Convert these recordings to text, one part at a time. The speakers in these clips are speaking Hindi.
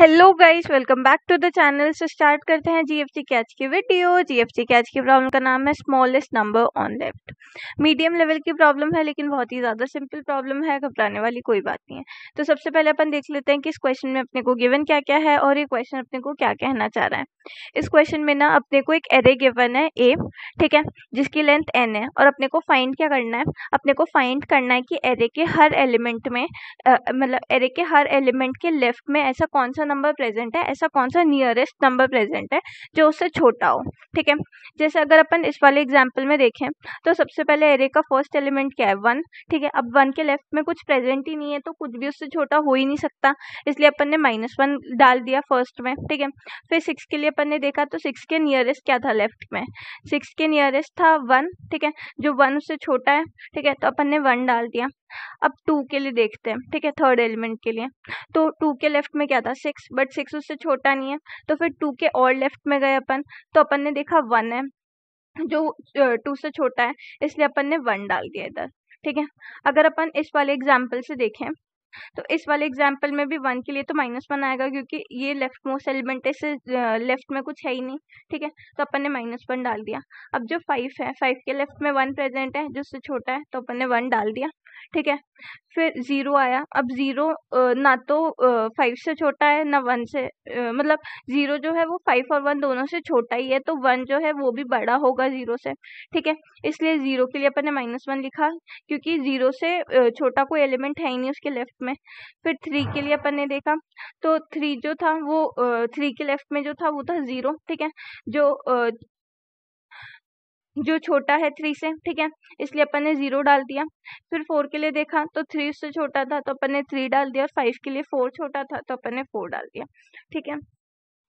Hello guys welcome back to the channel से स्टार्ट करते हैं जीएफसी कैच की वीडियो जीएफसी कैच की प्रॉब्लम का नाम है smallest number on left medium level की प्रॉब्लम है लेकिन बहुत ही ज़्यादा सिंपल प्रॉब्लम है घबराने वाली कोई बात नहीं है तो सबसे पहले अपन देख लेते हैं कि इस क्वेश्चन में अपने को गिवन क्या क्या है और ये क्वेश्चन अपने को क्या कहना चाह रहा है इस क्वेश्चन में ना अपने को एक एरे गिवन है ए ठीक है जिसकी लेंथ एन है और अपने को फाइंड क्या करना है अपने को फाइंड करना है कि एरे के हर एलिमेंट में मतलब एरे के हर एलिमेंट के लेफ्ट में ऐसा कौन सा नंबर प्रेजेंट है ऐसा कौन सा नियरेस्ट नंबर प्रेजेंट है जो उससे छोटा हो ठीक है जैसे अगर अपन इस वाले एग्जाम्पल में देखें तो सबसे पहले एरे का फर्स्ट एलिमेंट क्या है वन ठीक है अब वन के लेफ्ट में कुछ प्रेजेंट ही नहीं है तो कुछ भी उससे छोटा हो ही नहीं सकता इसलिए अपन ने माइनस वन डाल दिया फर्स्ट में ठीक है फिर सिक्स के लिए अपन ने देखा तो सिक्स के नियरेस्ट क्या था लेफ्ट में सिक्स के नियरेस्ट था वन ठीक है जो वन उससे छोटा है ठीक है तो अपन ने वन डाल दिया अब टू के लिए देखते हैं ठीक है थर्ड एलिमेंट के लिए तो टू के लेफ्ट में क्या था सिक्स सिक्स बट सिक्स उससे छोटा नहीं है तो फिर टू के और लेफ्ट में गए अपन तो अपन ने देखा वन है जो टू से छोटा है इसलिए अपन ने वन डाल दिया इधर ठीक है अगर अपन इस वाले एग्जाम्पल से देखें तो इस वाले एग्जाम्पल में भी वन के लिए तो माइनस वन आएगा क्योंकि ये लेफ्ट मोस्ट एलिमेंट है इससे लेफ्ट में कुछ है ही नहीं ठीक है तो अपन ने माइनस वन डाल दिया अब जो फाइव है फाइव के लेफ्ट में वन प्रेजेंट है जो उससे छोटा है तो अपन ने वन डाल दिया ठीक है फिर ज़ीरो आया अब ज़ीरो ना तो फाइव से छोटा है ना वन से मतलब ज़ीरो जो है वो फाइव और वन दोनों से छोटा ही है तो वन जो है वो भी बड़ा होगा ज़ीरो से ठीक है इसलिए ज़ीरो के लिए अपन ने माइनस वन लिखा क्योंकि ज़ीरो से छोटा कोई एलिमेंट है ही नहीं उसके लेफ्ट लेफ्ट में फिर थ्री के लिए हाँ। अपन ने देखा तो थ्री जो था वो थ्री के लेफ्ट में जो था वो था ज़ीरो ठीक है जो जो छोटा है थ्री से ठीक है इसलिए अपन ने जीरो डाल दिया फिर फोर के लिए देखा तो थ्री उससे छोटा था तो अपन ने थ्री डाल दिया और फाइव के लिए फोर छोटा था तो अपन ने फोर डाल दिया ठीक है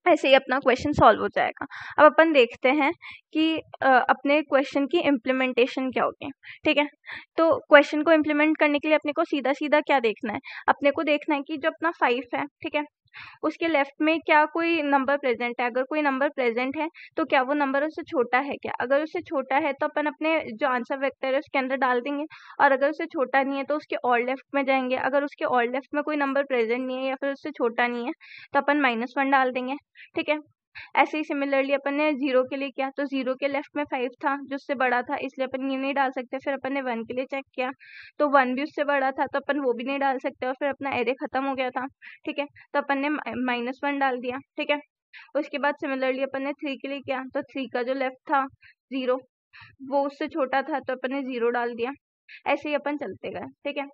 ऐसे ही अपना क्वेश्चन सॉल्व हो जाएगा अब अपन देखते हैं कि अपने क्वेश्चन की इम्प्लीमेंटेशन क्या होगी ठीक है तो क्वेश्चन को इम्प्लीमेंट करने के लिए अपने को सीधा सीधा क्या देखना है अपने को देखना है कि जो अपना फाइव है ठीक है उसके लेफ्ट में क्या कोई नंबर प्रेजेंट है अगर कोई नंबर प्रेजेंट है तो क्या वो नंबर उससे छोटा है क्या अगर उससे छोटा है तो अपन अपने जो आंसर वेक्टर है उसके अंदर डाल देंगे और अगर उससे छोटा नहीं है तो उसके और लेफ्ट में जाएंगे अगर उसके और लेफ्ट में कोई नंबर प्रेजेंट नहीं है या फिर उससे छोटा नहीं है तो अपन माइनस वन डाल देंगे ठीक है ऐसे ही सिमिलरली अपन ने जीरो के लिए किया तो जीरो के लेफ्ट में फाइव था जो उससे बड़ा था इसलिए अपन ये नहीं डाल सकते फिर अपन ने वन के लिए चेक किया तो वन भी उससे बड़ा था तो अपन वो भी नहीं डाल सकते और फिर अपना एरे खत्म हो गया था ठीक है तो अपन ने माइनस वन डाल दिया ठीक है उसके बाद सिमिलरली अपन ने थ्री के लिए किया तो थ्री का जो लेफ्ट था जीरो वो उससे छोटा था तो अपन ने जीरो डाल दिया ऐसे ही अपन चलते गए ठीक है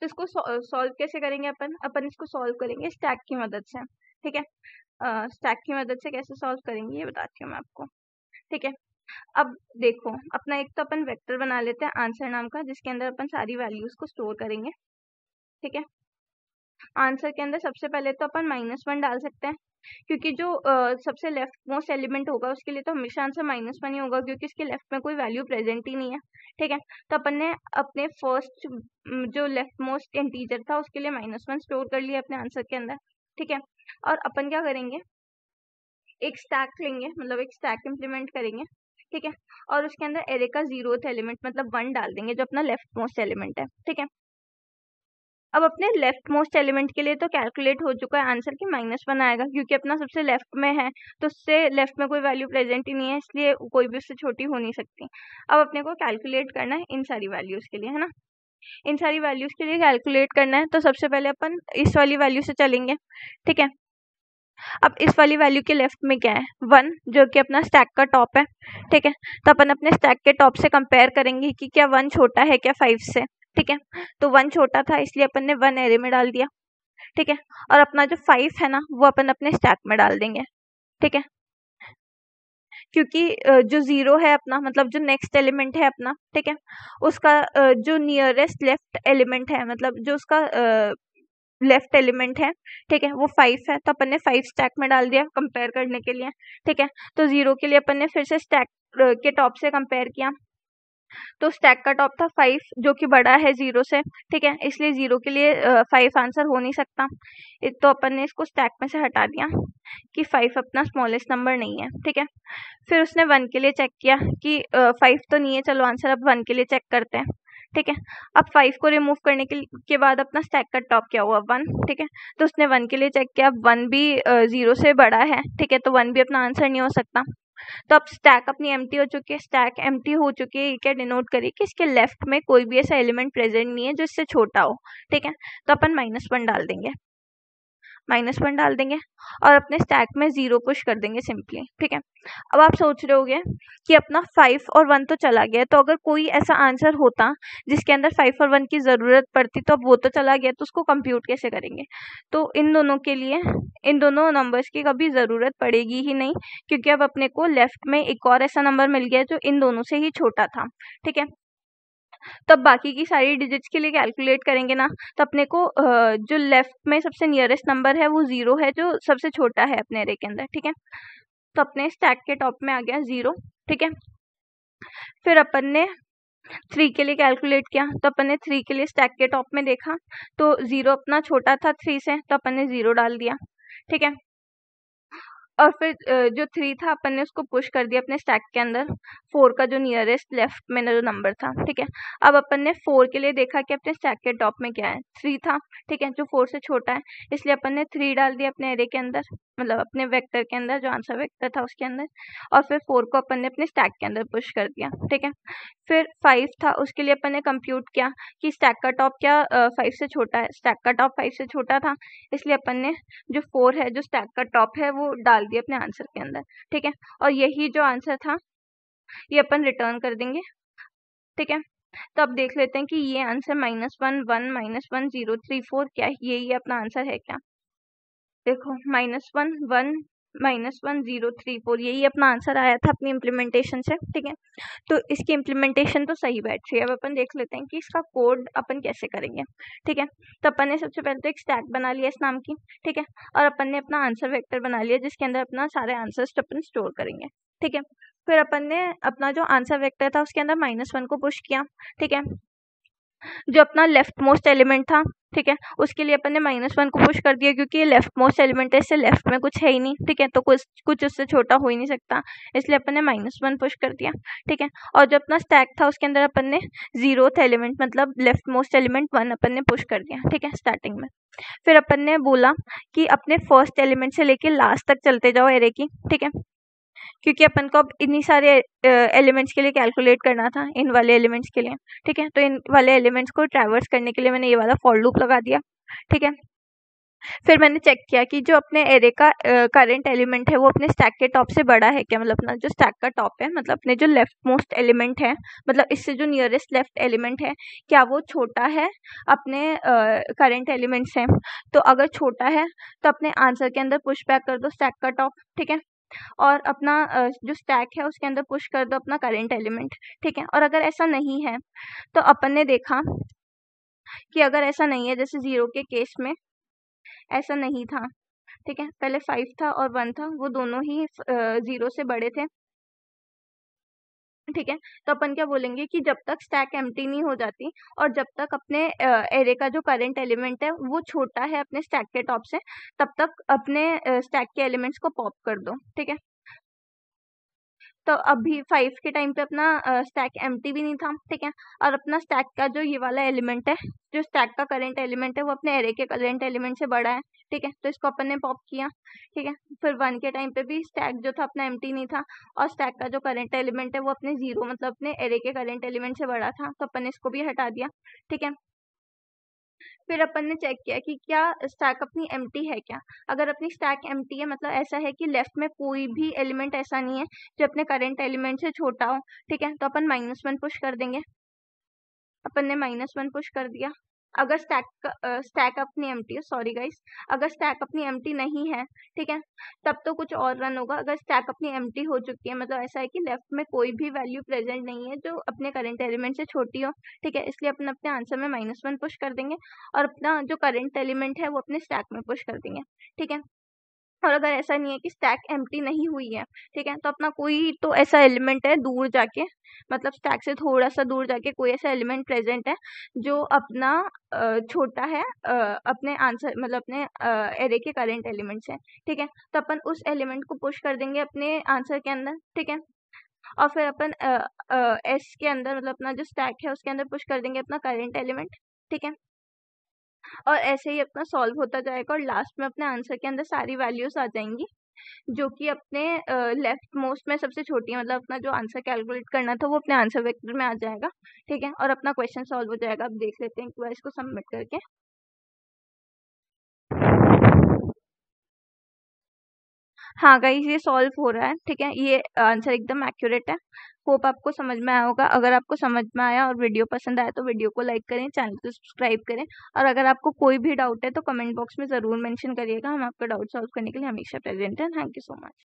तो इसको सॉल्व कैसे करेंगे अपन अपन इसको सॉल्व करेंगे स्टैक की मदद से ठीक है स्टैक की मदद से कैसे सॉल्व करेंगे ये बताती हूँ मैं आपको ठीक है अब देखो अपना एक तो अपन वेक्टर बना लेते हैं आंसर नाम का जिसके अंदर अपन सारी वैल्यूज को स्टोर करेंगे ठीक है आंसर के अंदर सबसे पहले तो अपन माइनस वन डाल सकते हैं क्योंकि जो आ, सबसे लेफ्ट मोस्ट एलिमेंट होगा उसके लिए तो हमेशा आंसर माइनस वन ही होगा क्योंकि इसके लेफ्ट में कोई वैल्यू प्रेजेंट ही नहीं है ठीक है तो अपन ने अपने फर्स्ट जो लेफ्ट मोस्ट इंटीजर था उसके लिए माइनस वन स्टोर कर लिया अपने आंसर के अंदर ठीक है और अपन क्या करेंगे एक स्टैक लेंगे मतलब एक स्टैक इम्प्लीमेंट करेंगे ठीक है और उसके अंदर एरे का जीरो एलिमेंट मतलब वन डाल देंगे जो अपना लेफ्ट मोस्ट एलिमेंट है ठीक है अब अपने लेफ्ट मोस्ट एलिमेंट के लिए तो कैलकुलेट हो चुका है आंसर कि माइनस वन आएगा क्योंकि अपना सबसे लेफ्ट में है तो उससे लेफ्ट में कोई वैल्यू प्रेजेंट ही नहीं है इसलिए कोई भी उससे छोटी हो नहीं सकती अब अपने को कैलकुलेट करना है इन सारी वैल्यूज़ के लिए है ना इन सारी वैल्यूज़ के लिए कैलकुलेट करना है तो सबसे पहले अपन इस वाली वैल्यू से चलेंगे ठीक है अब इस वाली वैल्यू के लेफ्ट में क्या है वन जो कि अपना स्टैक का टॉप है ठीक है तो अपन अपने स्टैक के टॉप से कंपेयर करेंगे कि क्या वन छोटा है क्या फाइव से ठीक है तो वन छोटा था इसलिए अपन ने वन एरे में डाल दिया ठीक है और अपना जो फाइव है ना वो अपन अपने स्टैक में डाल देंगे ठीक है क्योंकि जो जीरो है अपना मतलब जो नेक्स्ट एलिमेंट है अपना ठीक है उसका जो नियरेस्ट लेफ्ट एलिमेंट है मतलब जो उसका लेफ्ट एलिमेंट है ठीक है वो फाइव है तो अपन ने फाइव स्टैक में डाल दिया कंपेयर करने के लिए ठीक है तो जीरो के लिए अपन ने फिर से स्टैक के टॉप से कंपेयर किया तो स्टैक का टॉप था फाइव जो कि बड़ा है ज़ीरो से ठीक है इसलिए ज़ीरो के लिए फाइव आंसर हो नहीं सकता एक तो अपन ने इसको स्टैक में से हटा दिया कि फाइव अपना स्मॉलेस्ट नंबर नहीं है ठीक है फिर उसने वन के लिए चेक किया कि फाइव तो नहीं है चलो आंसर अब वन के लिए चेक करते हैं ठीक है अब फाइव को रिमूव करने के के बाद अपना स्टैक का टॉप क्या हुआ वन ठीक है तो उसने वन के लिए चेक किया वन भी ज़ीरो से बड़ा है ठीक है तो वन भी अपना आंसर नहीं हो सकता तो अब स्टैक अपनी एम हो चुकी है स्टैक एम हो चुकी है ये क्या डिनोट करिए कि इसके लेफ्ट में कोई भी ऐसा एलिमेंट प्रेजेंट नहीं है जो इससे छोटा हो ठीक है तो अपन माइनस वन डाल देंगे माइनस वन डाल देंगे और अपने स्टैक में ज़ीरो पुश कर देंगे सिंपली ठीक है अब आप सोच रहे होगे कि अपना फाइव और वन तो चला गया तो अगर कोई ऐसा आंसर होता जिसके अंदर फाइव और वन की ज़रूरत पड़ती तो अब वो तो चला गया तो उसको कंप्यूट कैसे करेंगे तो इन दोनों के लिए इन दोनों नंबर्स की कभी ज़रूरत पड़ेगी ही नहीं क्योंकि अब अपने को लेफ्ट में एक और ऐसा नंबर मिल गया जो इन दोनों से ही छोटा था ठीक है तब बाकी की सारी डिजिट्स के लिए कैलकुलेट करेंगे ना तो अपने को जो लेफ्ट में सबसे नियरेस्ट नंबर है वो ज़ीरो है जो सबसे छोटा है अपने एरे के अंदर ठीक है तो अपने स्टैक के टॉप में आ गया ज़ीरो ठीक है फिर अपन ने थ्री के लिए कैलकुलेट किया तो अपन ने थ्री के लिए स्टैक के टॉप में देखा तो ज़ीरो अपना छोटा था थ्री से तो अपन ने ज़ीरो डाल दिया ठीक है और फिर जो थ्री था अपन ने उसको पुश कर दिया अपने स्टैक के अंदर फोर का जो नियरेस्ट लेफ्ट में जो नंबर था ठीक है अब अपन ने फोर के लिए देखा कि अपने स्टैक के टॉप में क्या है थ्री था ठीक है जो फोर से छोटा है इसलिए अपन ने थ्री डाल दिया अपने एरे के अंदर मतलब अपने वेक्टर के अंदर जो आंसर वेक्टर था उसके अंदर और फिर फोर को अपन ने अपने स्टैक के अंदर पुश कर दिया ठीक है फिर फाइव था उसके लिए अपन ने कंप्यूट किया कि स्टैक का टॉप क्या फाइव से छोटा है स्टैक का टॉप फाइव से छोटा था इसलिए अपन ने जो फोर है जो स्टैक का टॉप है वो डाल डाल दिया अपने आंसर के अंदर ठीक है और यही जो आंसर था ये अपन रिटर्न कर देंगे ठीक है तो अब देख लेते हैं कि ये answer minus one one minus one zero three four क्या यही अपना आंसर है क्या देखो minus one one minus one zero three four यही अपना आंसर आया था अपनी इम्प्लीमेंटेशन से ठीक है तो इसकी इम्प्लीमेंटेशन तो सही बैठ रही है अब अपन देख लेते हैं कि इसका कोड अपन कैसे करेंगे ठीक है तो अपन ने सबसे पहले तो एक स्टैट बना लिया इस नाम की ठीक है और अपन ने अपना आंसर वेक्टर बना लिया जिसके अंदर अपना सारे आंसर्स तो अपन स्टोर करेंगे ठीक है फिर अपन ने अपना जो आंसर वेक्टर था उसके अंदर माइनस वन को पुश किया ठीक है जो अपना लेफ्ट मोस्ट एलिमेंट था ठीक है उसके लिए अपन ने माइनस वन को पुश कर दिया क्योंकि ये लेफ्ट मोस्ट एलिमेंट है इससे लेफ्ट में कुछ है ही नहीं ठीक है तो कुछ कुछ उससे छोटा हो ही नहीं सकता इसलिए अपन ने माइनस वन पुश कर दिया ठीक है और जो अपना स्टैक था उसके अंदर अपन ने थे एलिमेंट मतलब लेफ्ट मोस्ट एलिमेंट वन अपन ने पुश कर दिया ठीक है स्टार्टिंग में फिर अपन ने बोला कि अपने फर्स्ट एलिमेंट से लेके लास्ट तक चलते जाओ एरे की ठीक है क्योंकि अपन को अब इतनी सारे एलिमेंट्स के लिए कैलकुलेट करना था इन वाले एलिमेंट्स के लिए ठीक है तो इन वाले एलिमेंट्स को ट्रैवर्स करने के लिए मैंने ये वाला फॉर लूप लगा दिया ठीक है फिर मैंने चेक किया कि जो अपने एरे का करंट एलिमेंट है वो अपने स्टैक के टॉप से बड़ा है क्या मतलब अपना जो स्टैक का टॉप है मतलब अपने जो लेफ्ट मोस्ट एलिमेंट है मतलब इससे जो नियरेस्ट लेफ्ट एलिमेंट है क्या वो छोटा है अपने करंट एलिमेंट से तो अगर छोटा है तो अपने आंसर के अंदर पुश बैक कर दो स्टैक का टॉप ठीक है और अपना जो स्टैक है उसके अंदर पुश कर दो अपना करेंट एलिमेंट ठीक है और अगर ऐसा नहीं है तो अपन ने देखा कि अगर ऐसा नहीं है जैसे ज़ीरो के केस में ऐसा नहीं था ठीक है पहले फाइव था और वन था वो दोनों ही ज़ीरो से बड़े थे ठीक है तो अपन क्या बोलेंगे कि जब तक स्टैक एम्प्टी नहीं हो जाती और जब तक अपने एरे का जो करंट एलिमेंट है वो छोटा है अपने स्टैक के टॉप से तब तक अपने स्टैक के एलिमेंट्स को पॉप कर दो ठीक है तो अभी फाइव के टाइम पे अपना स्टैक एम भी नहीं था ठीक है और अपना स्टैक का जो ये वाला एलिमेंट है जो स्टैक का करेंट एलिमेंट है वो अपने एरे के करेंट एलिमेंट से बड़ा है ठीक है तो इसको अपन ने पॉप किया ठीक है फिर वन के टाइम पे भी स्टैक जो था अपना एम नहीं था और स्टैक का जो करेंट एलिमेंट है वो अपने जीरो मतलब अपने एरे के करेंट एलिमेंट से बड़ा था तो अपन ने इसको भी हटा दिया ठीक है फिर अपन ने चेक किया कि क्या स्टैक अपनी एम है क्या अगर अपनी स्टैक एम है मतलब ऐसा है कि लेफ्ट में कोई भी एलिमेंट ऐसा नहीं है जो अपने करेंट एलिमेंट से छोटा हो ठीक है तो अपन माइनस वन पुश कर देंगे अपन ने माइनस वन पुश कर दिया अगर स्टैक स्टैक अपनी एम सॉरी गाइस अगर स्टैक अपनी एम नहीं है ठीक है तब तो कुछ और रन होगा अगर स्टैक अपनी एम हो चुकी है मतलब ऐसा है कि लेफ्ट में कोई भी वैल्यू प्रेजेंट नहीं है जो अपने करेंट एलिमेंट से छोटी हो ठीक है इसलिए अपने अपने आंसर में माइनस वन पुश कर देंगे और अपना जो करेंट एलिमेंट है वो अपने स्टैक में पुश कर देंगे ठीक है और अगर ऐसा नहीं है कि स्टैक एम्प्टी नहीं हुई है ठीक है तो अपना कोई तो ऐसा एलिमेंट है दूर जाके मतलब स्टैक से थोड़ा सा दूर जाके कोई ऐसा एलिमेंट प्रेजेंट है जो अपना छोटा है अपने आंसर मतलब अपने एरे के करेंट एलिमेंट से ठीक है तो अपन उस एलिमेंट को पुश कर देंगे अपने आंसर के अंदर ठीक है और फिर अपन एस के अंदर मतलब अपना जो स्टैक है उसके अंदर पुश कर देंगे अपना करेंट एलिमेंट ठीक है और ऐसे ही अपना सॉल्व होता जाएगा और लास्ट में अपने आंसर के अंदर सारी वैल्यूज आ जाएंगी जो कि अपने लेफ्ट मोस्ट में सबसे छोटी है मतलब अपना जो आंसर कैलकुलेट करना था वो अपने आंसर वेक्टर में आ जाएगा ठीक है और अपना क्वेश्चन सॉल्व हो जाएगा आप देख लेते हैं एक बार इसको सबमिट करके हाँ गाइस ये सॉल्व हो रहा है ठीक है ये आंसर एकदम एक्यूरेट है होप आपको समझ में आया होगा अगर आपको समझ में आया और वीडियो पसंद आया तो वीडियो को लाइक करें चैनल को सब्सक्राइब करें और अगर आपको कोई भी डाउट है तो कमेंट बॉक्स में ज़रूर मेंशन करिएगा हम आपका डाउट सॉल्व करने के लिए हमेशा प्रेजेंट हैं थैंक यू सो मच